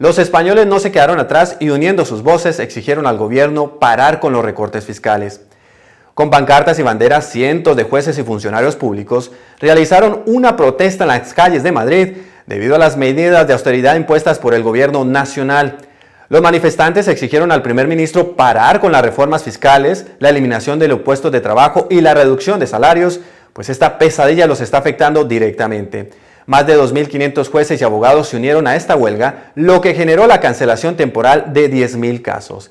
Los españoles no se quedaron atrás y uniendo sus voces exigieron al gobierno parar con los recortes fiscales. Con pancartas y banderas, cientos de jueces y funcionarios públicos realizaron una protesta en las calles de Madrid debido a las medidas de austeridad impuestas por el gobierno nacional. Los manifestantes exigieron al primer ministro parar con las reformas fiscales, la eliminación de los puestos de trabajo y la reducción de salarios, pues esta pesadilla los está afectando directamente. Más de 2.500 jueces y abogados se unieron a esta huelga, lo que generó la cancelación temporal de 10.000 casos.